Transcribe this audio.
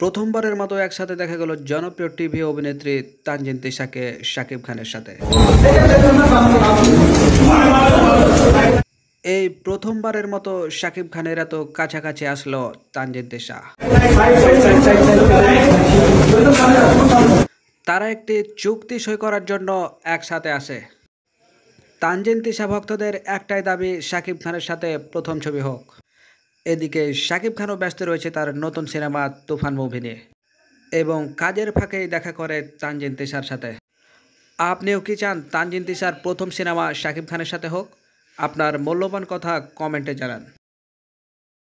প্রথমবারের মতো একসাথে দেখা গেল জনপ্রিয় টিভি অভিনেত্রী তানজিন তিশাকে শাকিব খানের সাথে এই প্রথমবারের মতো শাকিব খানের এত কাছাকাছি আসলো তানজিন তিশা তারা একটি চুক্তি সই করার জন্য একসাথে আসে তানজেন তিশা ভক্তদের একটাই দাবি শাকিব খানের সাথে প্রথম ছবি হোক এদিকে শাকিব খানও ব্যস্ত রয়েছে তার নতুন সিনেমা তুফান মুভি নিয়ে এবং কাজের ফাঁকেই দেখা করে তানজিন তিশার সাথে আপনিও কি চান তানজিন তিশার প্রথম সিনেমা শাকিব খানের সাথে হোক আপনার মূল্যবান কথা কমেন্টে জানান